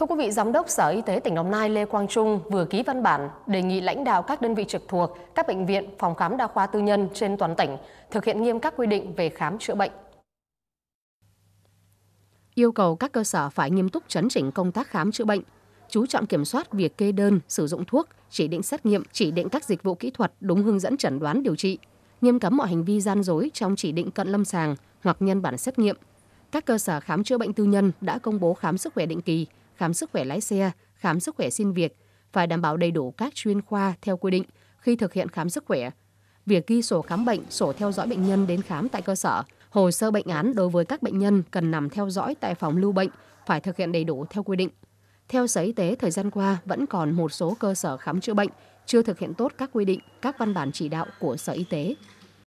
Thưa quý vị, Giám đốc Sở Y tế tỉnh Đồng Nai Lê Quang Trung vừa ký văn bản đề nghị lãnh đạo các đơn vị trực thuộc, các bệnh viện, phòng khám đa khoa tư nhân trên toàn tỉnh thực hiện nghiêm các quy định về khám chữa bệnh. Yêu cầu các cơ sở phải nghiêm túc chấn chỉnh công tác khám chữa bệnh, chú trọng kiểm soát việc kê đơn, sử dụng thuốc, chỉ định xét nghiệm, chỉ định các dịch vụ kỹ thuật đúng hướng dẫn chẩn đoán điều trị, nghiêm cấm mọi hành vi gian dối trong chỉ định cận lâm sàng hoặc nhân bản xét nghiệm. Các cơ sở khám chữa bệnh tư nhân đã công bố khám sức khỏe định kỳ, khám sức khỏe lái xe, khám sức khỏe xin việc, phải đảm bảo đầy đủ các chuyên khoa theo quy định khi thực hiện khám sức khỏe. Việc ghi sổ khám bệnh, sổ theo dõi bệnh nhân đến khám tại cơ sở, hồ sơ bệnh án đối với các bệnh nhân cần nằm theo dõi tại phòng lưu bệnh phải thực hiện đầy đủ theo quy định. Theo Sở Y tế, thời gian qua vẫn còn một số cơ sở khám chữa bệnh chưa thực hiện tốt các quy định, các văn bản chỉ đạo của Sở Y tế